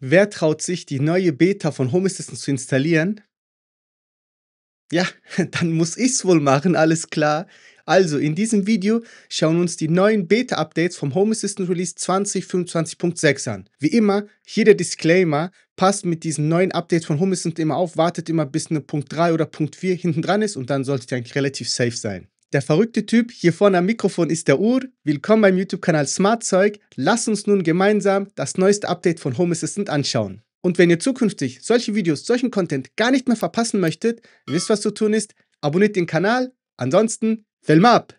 wer traut sich, die neue Beta von Home Assistant zu installieren? Ja, dann muss ich es wohl machen, alles klar. Also, in diesem Video schauen wir uns die neuen Beta-Updates vom Home Assistant Release 2025.6 an. Wie immer, hier der Disclaimer, passt mit diesen neuen Updates von Home Assistant immer auf, wartet immer bis eine Punkt 3 oder Punkt 4 hinten dran ist und dann solltet ihr eigentlich relativ safe sein der verrückte Typ hier vorne am Mikrofon ist der Ur. Willkommen beim YouTube-Kanal Smartzeug. Lasst uns nun gemeinsam das neueste Update von Home Assistant anschauen. Und wenn ihr zukünftig solche Videos, solchen Content gar nicht mehr verpassen möchtet, wisst was zu tun ist, abonniert den Kanal. Ansonsten, Film ab!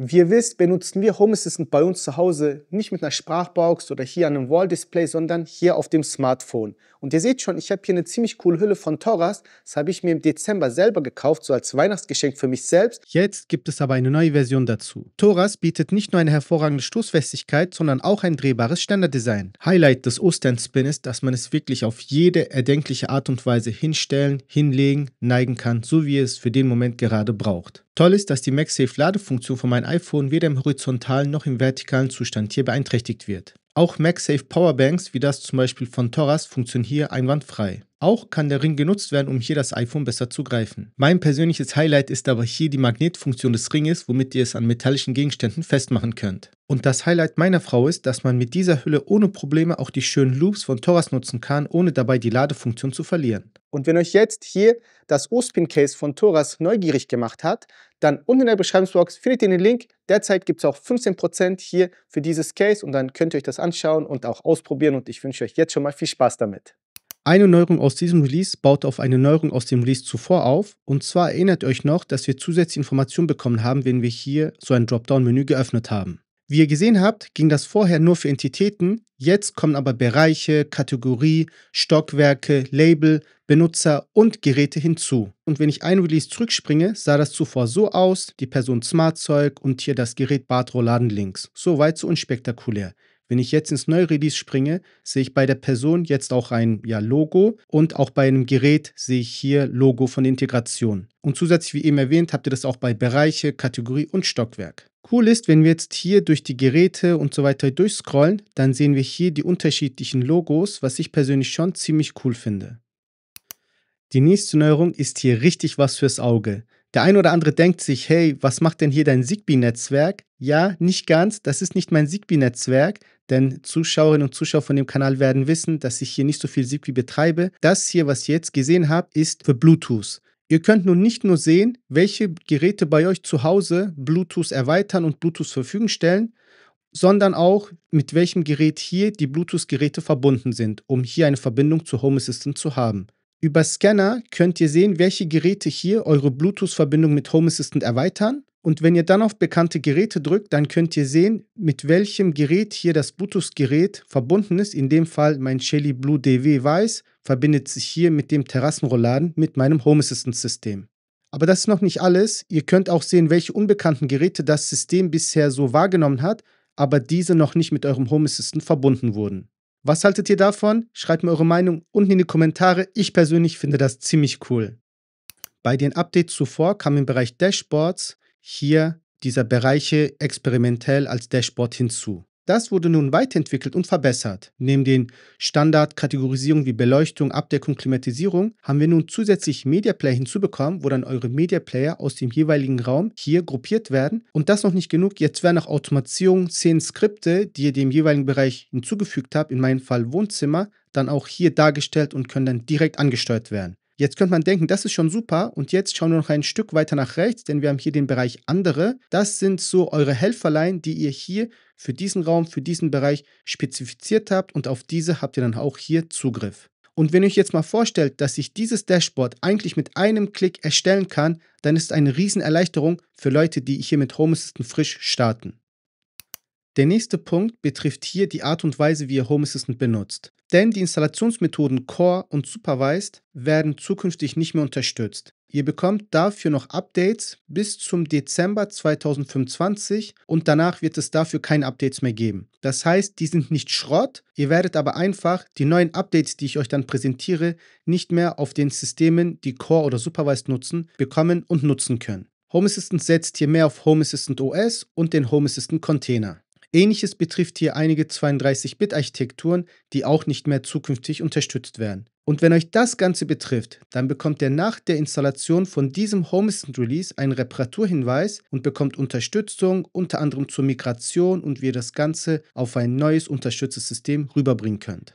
Wie ihr wisst, benutzen wir Home Assistant bei uns zu Hause nicht mit einer Sprachbox oder hier an einem Wall-Display, sondern hier auf dem Smartphone. Und ihr seht schon, ich habe hier eine ziemlich coole Hülle von Toras. Das habe ich mir im Dezember selber gekauft, so als Weihnachtsgeschenk für mich selbst. Jetzt gibt es aber eine neue Version dazu. Toras bietet nicht nur eine hervorragende Stoßfestigkeit, sondern auch ein drehbares Standarddesign. Highlight des Ostern-Spin ist, dass man es wirklich auf jede erdenkliche Art und Weise hinstellen, hinlegen, neigen kann, so wie ihr es für den Moment gerade braucht. Toll ist, dass die MagSafe-Ladefunktion von meinem iPhone weder im horizontalen noch im vertikalen Zustand hier beeinträchtigt wird. Auch MagSafe Powerbanks, wie das zum Beispiel von Toras, funktionieren hier einwandfrei. Auch kann der Ring genutzt werden, um hier das iPhone besser zu greifen. Mein persönliches Highlight ist aber hier die Magnetfunktion des Ringes, womit ihr es an metallischen Gegenständen festmachen könnt. Und das Highlight meiner Frau ist, dass man mit dieser Hülle ohne Probleme auch die schönen Loops von Toras nutzen kann, ohne dabei die Ladefunktion zu verlieren. Und wenn euch jetzt hier das O-Spin Case von Toras neugierig gemacht hat, dann unten in der Beschreibungsbox findet ihr den Link. Derzeit gibt es auch 15% hier für dieses Case und dann könnt ihr euch das anschauen und auch ausprobieren und ich wünsche euch jetzt schon mal viel Spaß damit. Eine Neuerung aus diesem Release baut auf eine Neuerung aus dem Release zuvor auf. Und zwar erinnert euch noch, dass wir zusätzliche Informationen bekommen haben, wenn wir hier so ein Dropdown-Menü geöffnet haben. Wie ihr gesehen habt, ging das vorher nur für Entitäten, jetzt kommen aber Bereiche, Kategorie, Stockwerke, Label, Benutzer und Geräte hinzu. Und wenn ich ein Release zurückspringe, sah das zuvor so aus, die Person Smartzeug und hier das Gerät Bartroladen links. Soweit so unspektakulär. Wenn ich jetzt ins neue Release springe, sehe ich bei der Person jetzt auch ein ja, Logo und auch bei einem Gerät sehe ich hier Logo von Integration. Und zusätzlich, wie eben erwähnt, habt ihr das auch bei Bereiche, Kategorie und Stockwerk. Cool ist, wenn wir jetzt hier durch die Geräte und so weiter durchscrollen, dann sehen wir hier die unterschiedlichen Logos, was ich persönlich schon ziemlich cool finde. Die nächste Neuerung ist hier richtig was fürs Auge. Der ein oder andere denkt sich, hey, was macht denn hier dein Zigbee-Netzwerk? Ja, nicht ganz, das ist nicht mein Zigbee-Netzwerk, denn Zuschauerinnen und Zuschauer von dem Kanal werden wissen, dass ich hier nicht so viel Zigbee betreibe. Das hier, was ihr jetzt gesehen habt, ist für Bluetooth. Ihr könnt nun nicht nur sehen, welche Geräte bei euch zu Hause Bluetooth erweitern und Bluetooth verfügen stellen, sondern auch, mit welchem Gerät hier die Bluetooth-Geräte verbunden sind, um hier eine Verbindung zu Home Assistant zu haben. Über Scanner könnt ihr sehen, welche Geräte hier eure Bluetooth-Verbindung mit Home Assistant erweitern. Und wenn ihr dann auf bekannte Geräte drückt, dann könnt ihr sehen, mit welchem Gerät hier das Bluetooth-Gerät verbunden ist. In dem Fall mein Shelly Blue DW Weiß verbindet sich hier mit dem Terrassenrollladen mit meinem Home Assistant-System. Aber das ist noch nicht alles. Ihr könnt auch sehen, welche unbekannten Geräte das System bisher so wahrgenommen hat, aber diese noch nicht mit eurem Home Assistant verbunden wurden. Was haltet ihr davon? Schreibt mir eure Meinung unten in die Kommentare. Ich persönlich finde das ziemlich cool. Bei den Updates zuvor kam im Bereich Dashboards hier dieser Bereiche experimentell als Dashboard hinzu. Das wurde nun weiterentwickelt und verbessert. Neben den Standardkategorisierungen wie Beleuchtung, Abdeckung, Klimatisierung haben wir nun zusätzlich Media Player hinzubekommen, wo dann eure Media Player aus dem jeweiligen Raum hier gruppiert werden. Und das noch nicht genug, jetzt werden auch Automatisierung, zehn Skripte, die ihr dem jeweiligen Bereich hinzugefügt habt, in meinem Fall Wohnzimmer, dann auch hier dargestellt und können dann direkt angesteuert werden. Jetzt könnte man denken, das ist schon super und jetzt schauen wir noch ein Stück weiter nach rechts, denn wir haben hier den Bereich andere. Das sind so eure Helferlein, die ihr hier für diesen Raum, für diesen Bereich spezifiziert habt und auf diese habt ihr dann auch hier Zugriff. Und wenn ihr euch jetzt mal vorstellt, dass ich dieses Dashboard eigentlich mit einem Klick erstellen kann, dann ist es eine Riesenerleichterung für Leute, die hier mit Home Assistant frisch starten. Der nächste Punkt betrifft hier die Art und Weise, wie ihr Home Assistant benutzt. Denn die Installationsmethoden Core und Supervised werden zukünftig nicht mehr unterstützt. Ihr bekommt dafür noch Updates bis zum Dezember 2025 und danach wird es dafür keine Updates mehr geben. Das heißt, die sind nicht Schrott, ihr werdet aber einfach die neuen Updates, die ich euch dann präsentiere, nicht mehr auf den Systemen, die Core oder Supervised nutzen, bekommen und nutzen können. Home Assistant setzt hier mehr auf Home Assistant OS und den Home Assistant Container. Ähnliches betrifft hier einige 32-Bit-Architekturen, die auch nicht mehr zukünftig unterstützt werden. Und wenn euch das Ganze betrifft, dann bekommt ihr nach der Installation von diesem Homestead Release einen Reparaturhinweis und bekommt Unterstützung unter anderem zur Migration und wie ihr das Ganze auf ein neues unterstütztes System rüberbringen könnt.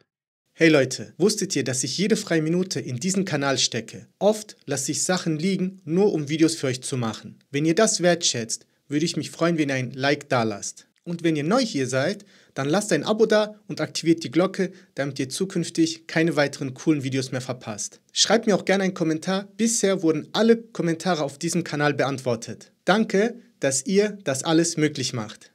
Hey Leute, wusstet ihr, dass ich jede freie Minute in diesen Kanal stecke? Oft lasse ich Sachen liegen, nur um Videos für euch zu machen. Wenn ihr das wertschätzt, würde ich mich freuen, wenn ihr ein Like da lasst. Und wenn ihr neu hier seid, dann lasst ein Abo da und aktiviert die Glocke, damit ihr zukünftig keine weiteren coolen Videos mehr verpasst. Schreibt mir auch gerne einen Kommentar. Bisher wurden alle Kommentare auf diesem Kanal beantwortet. Danke, dass ihr das alles möglich macht.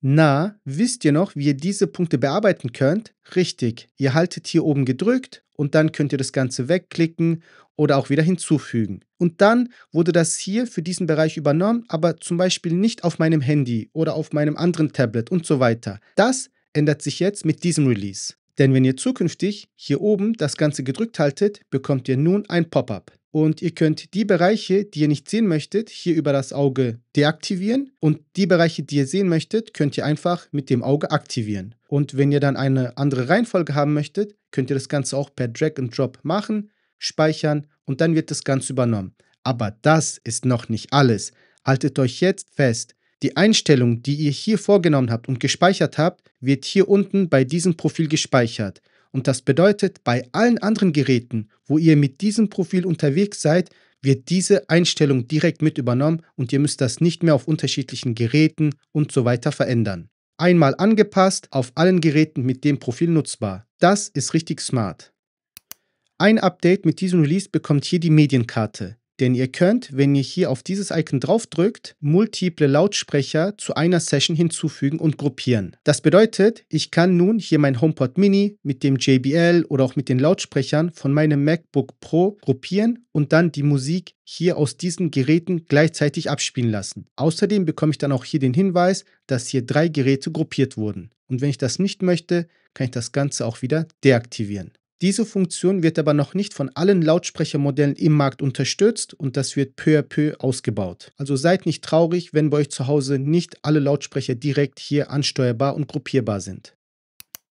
Na, wisst ihr noch, wie ihr diese Punkte bearbeiten könnt? Richtig, ihr haltet hier oben gedrückt und dann könnt ihr das Ganze wegklicken oder auch wieder hinzufügen. Und dann wurde das hier für diesen Bereich übernommen, aber zum Beispiel nicht auf meinem Handy oder auf meinem anderen Tablet und so weiter. Das ändert sich jetzt mit diesem Release. Denn wenn ihr zukünftig hier oben das Ganze gedrückt haltet, bekommt ihr nun ein Pop-up. Und ihr könnt die Bereiche, die ihr nicht sehen möchtet, hier über das Auge deaktivieren. Und die Bereiche, die ihr sehen möchtet, könnt ihr einfach mit dem Auge aktivieren. Und wenn ihr dann eine andere Reihenfolge haben möchtet, könnt ihr das Ganze auch per Drag and Drop machen, speichern und dann wird das Ganze übernommen. Aber das ist noch nicht alles. Haltet euch jetzt fest. Die Einstellung, die ihr hier vorgenommen habt und gespeichert habt, wird hier unten bei diesem Profil gespeichert. Und das bedeutet, bei allen anderen Geräten, wo ihr mit diesem Profil unterwegs seid, wird diese Einstellung direkt mit übernommen und ihr müsst das nicht mehr auf unterschiedlichen Geräten und so weiter verändern. Einmal angepasst, auf allen Geräten mit dem Profil nutzbar. Das ist richtig smart. Ein Update mit diesem Release bekommt hier die Medienkarte. Denn ihr könnt, wenn ihr hier auf dieses Icon draufdrückt, multiple Lautsprecher zu einer Session hinzufügen und gruppieren. Das bedeutet, ich kann nun hier mein HomePod Mini mit dem JBL oder auch mit den Lautsprechern von meinem MacBook Pro gruppieren und dann die Musik hier aus diesen Geräten gleichzeitig abspielen lassen. Außerdem bekomme ich dann auch hier den Hinweis, dass hier drei Geräte gruppiert wurden. Und wenn ich das nicht möchte, kann ich das Ganze auch wieder deaktivieren. Diese Funktion wird aber noch nicht von allen Lautsprechermodellen im Markt unterstützt und das wird peu à peu ausgebaut. Also seid nicht traurig, wenn bei euch zu Hause nicht alle Lautsprecher direkt hier ansteuerbar und gruppierbar sind.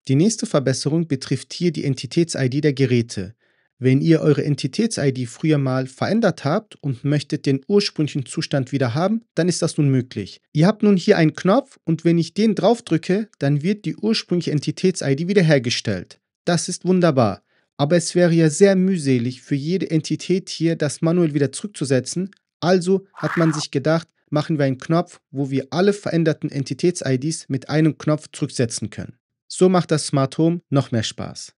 Die nächste Verbesserung betrifft hier die Entitäts-ID der Geräte. Wenn ihr eure Entitäts-ID früher mal verändert habt und möchtet den ursprünglichen Zustand wieder haben, dann ist das nun möglich. Ihr habt nun hier einen Knopf und wenn ich den drauf drücke, dann wird die ursprüngliche Entitäts-ID wiederhergestellt. Das ist wunderbar. Aber es wäre ja sehr mühselig für jede Entität hier, das manuell wieder zurückzusetzen. Also hat man sich gedacht, machen wir einen Knopf, wo wir alle veränderten Entitäts-IDs mit einem Knopf zurücksetzen können. So macht das Smart Home noch mehr Spaß.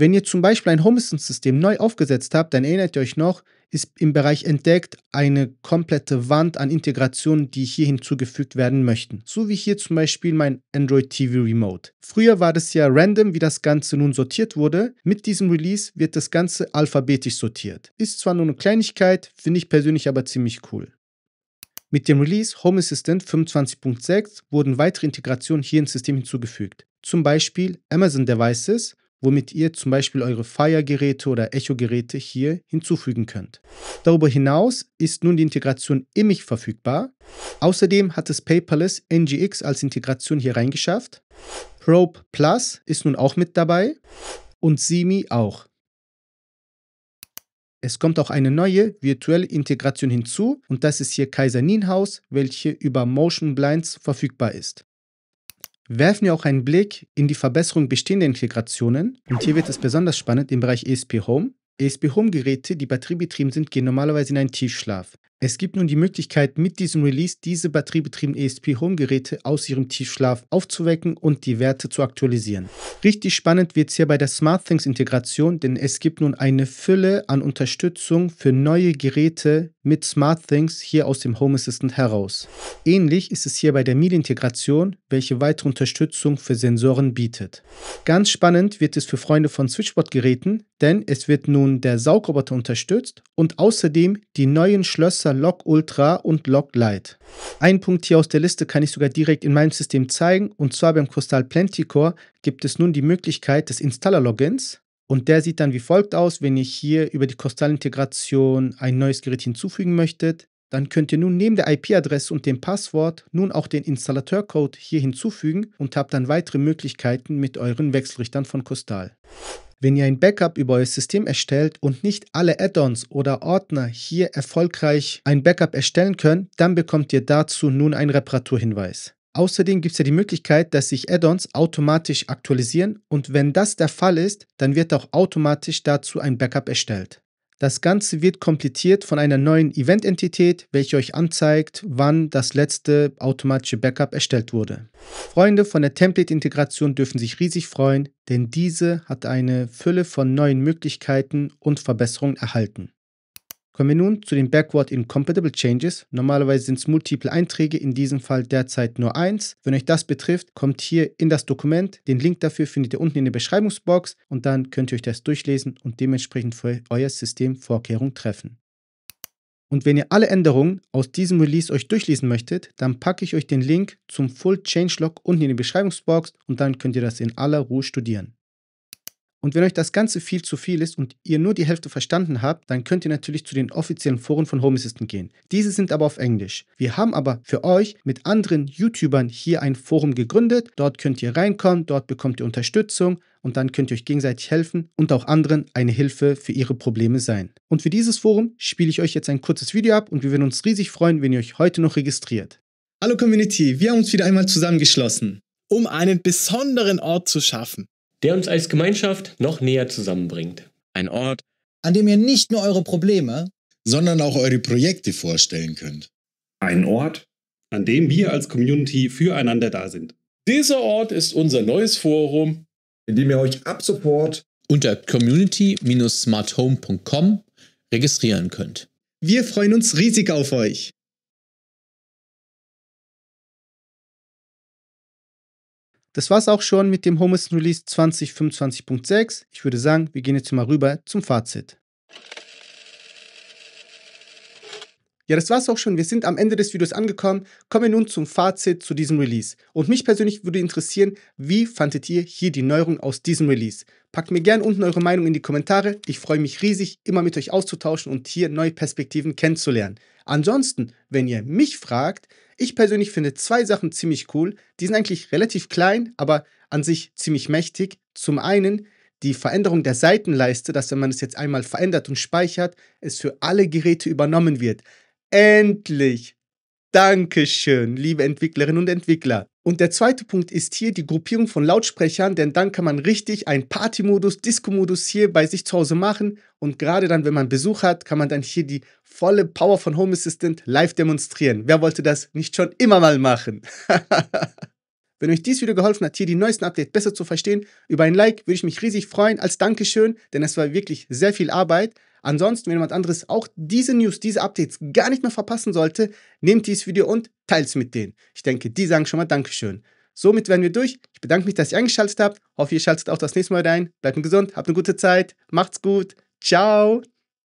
Wenn ihr zum Beispiel ein Home-System neu aufgesetzt habt, dann erinnert ihr euch noch, ist im Bereich entdeckt eine komplette Wand an Integrationen, die hier hinzugefügt werden möchten. So wie hier zum Beispiel mein Android TV Remote. Früher war das ja random, wie das Ganze nun sortiert wurde. Mit diesem Release wird das Ganze alphabetisch sortiert. Ist zwar nur eine Kleinigkeit, finde ich persönlich aber ziemlich cool. Mit dem Release Home Assistant 25.6 wurden weitere Integrationen hier ins System hinzugefügt. Zum Beispiel Amazon Devices, womit ihr zum Beispiel eure Fire-Geräte oder Echo-Geräte hier hinzufügen könnt. Darüber hinaus ist nun die Integration Imich verfügbar. Außerdem hat es Paperless NGX als Integration hier reingeschafft. Probe Plus ist nun auch mit dabei und Simi auch. Es kommt auch eine neue virtuelle Integration hinzu und das ist hier Kaiser Nienhaus, welche über Motion Blinds verfügbar ist werfen wir auch einen Blick in die Verbesserung bestehender Integrationen. Und hier wird es besonders spannend im Bereich ESP Home. ESP Home Geräte, die batteriebetrieben sind, gehen normalerweise in einen Tiefschlaf. Es gibt nun die Möglichkeit, mit diesem Release diese batteriebetriebenen ESP-Home-Geräte aus ihrem Tiefschlaf aufzuwecken und die Werte zu aktualisieren. Richtig spannend wird es hier bei der SmartThings-Integration, denn es gibt nun eine Fülle an Unterstützung für neue Geräte mit SmartThings hier aus dem Home Assistant heraus. Ähnlich ist es hier bei der MIDI-Integration, welche weitere Unterstützung für Sensoren bietet. Ganz spannend wird es für Freunde von Switchboard-Geräten, denn es wird nun der Saugroboter unterstützt und außerdem die neuen Schlösser außer Log Ultra und Log Lite. Einen Punkt hier aus der Liste kann ich sogar direkt in meinem System zeigen und zwar beim Crystal Planticore gibt es nun die Möglichkeit des Installer-Logins und der sieht dann wie folgt aus, wenn ihr hier über die Crystal-Integration ein neues Gerät hinzufügen möchtet. Dann könnt ihr nun neben der IP-Adresse und dem Passwort nun auch den Installateurcode hier hinzufügen und habt dann weitere Möglichkeiten mit euren Wechselrichtern von Costal. Wenn ihr ein Backup über euer System erstellt und nicht alle Add-ons oder Ordner hier erfolgreich ein Backup erstellen können, dann bekommt ihr dazu nun einen Reparaturhinweis. Außerdem gibt es ja die Möglichkeit, dass sich Add-ons automatisch aktualisieren und wenn das der Fall ist, dann wird auch automatisch dazu ein Backup erstellt. Das Ganze wird komplettiert von einer neuen Event-Entität, welche euch anzeigt, wann das letzte automatische Backup erstellt wurde. Freunde von der Template-Integration dürfen sich riesig freuen, denn diese hat eine Fülle von neuen Möglichkeiten und Verbesserungen erhalten. Kommen wir nun zu den Backward Incompatible Changes. Normalerweise sind es multiple Einträge, in diesem Fall derzeit nur eins. Wenn euch das betrifft, kommt hier in das Dokument. Den Link dafür findet ihr unten in der Beschreibungsbox und dann könnt ihr euch das durchlesen und dementsprechend für euer System Vorkehrungen treffen. Und wenn ihr alle Änderungen aus diesem Release euch durchlesen möchtet, dann packe ich euch den Link zum Full Changelog unten in die Beschreibungsbox und dann könnt ihr das in aller Ruhe studieren. Und wenn euch das Ganze viel zu viel ist und ihr nur die Hälfte verstanden habt, dann könnt ihr natürlich zu den offiziellen Foren von Home Assistant gehen. Diese sind aber auf Englisch. Wir haben aber für euch mit anderen YouTubern hier ein Forum gegründet. Dort könnt ihr reinkommen, dort bekommt ihr Unterstützung und dann könnt ihr euch gegenseitig helfen und auch anderen eine Hilfe für ihre Probleme sein. Und für dieses Forum spiele ich euch jetzt ein kurzes Video ab und wir würden uns riesig freuen, wenn ihr euch heute noch registriert. Hallo Community, wir haben uns wieder einmal zusammengeschlossen. Um einen besonderen Ort zu schaffen, der uns als Gemeinschaft noch näher zusammenbringt. Ein Ort, an dem ihr nicht nur eure Probleme, sondern auch eure Projekte vorstellen könnt. Ein Ort, an dem wir als Community füreinander da sind. Dieser Ort ist unser neues Forum, in dem ihr euch ab sofort unter community-smarthome.com registrieren könnt. Wir freuen uns riesig auf euch. Das war's auch schon mit dem Homeless Release 2025.6. Ich würde sagen, wir gehen jetzt mal rüber zum Fazit. Ja, das war's auch schon. Wir sind am Ende des Videos angekommen. Kommen wir nun zum Fazit zu diesem Release. Und mich persönlich würde interessieren, wie fandet ihr hier die Neuerung aus diesem Release? Packt mir gerne unten eure Meinung in die Kommentare. Ich freue mich riesig, immer mit euch auszutauschen und hier neue Perspektiven kennenzulernen. Ansonsten, wenn ihr mich fragt, ich persönlich finde zwei Sachen ziemlich cool. Die sind eigentlich relativ klein, aber an sich ziemlich mächtig. Zum einen die Veränderung der Seitenleiste, dass wenn man es jetzt einmal verändert und speichert, es für alle Geräte übernommen wird. Endlich! Dankeschön, liebe Entwicklerinnen und Entwickler. Und der zweite Punkt ist hier die Gruppierung von Lautsprechern, denn dann kann man richtig einen Party-Modus, Disco-Modus hier bei sich zu Hause machen. Und gerade dann, wenn man Besuch hat, kann man dann hier die volle Power von Home Assistant live demonstrieren. Wer wollte das nicht schon immer mal machen? wenn euch dieses Video geholfen hat, hier die neuesten Updates besser zu verstehen, über ein Like würde ich mich riesig freuen als Dankeschön, denn es war wirklich sehr viel Arbeit. Ansonsten, wenn jemand anderes auch diese News, diese Updates gar nicht mehr verpassen sollte, nehmt dieses Video und teilt es mit denen. Ich denke, die sagen schon mal Dankeschön. Somit werden wir durch. Ich bedanke mich, dass ihr eingeschaltet habt. Hoffe, ihr schaltet auch das nächste Mal rein. Bleibt gesund, habt eine gute Zeit, macht's gut. Ciao.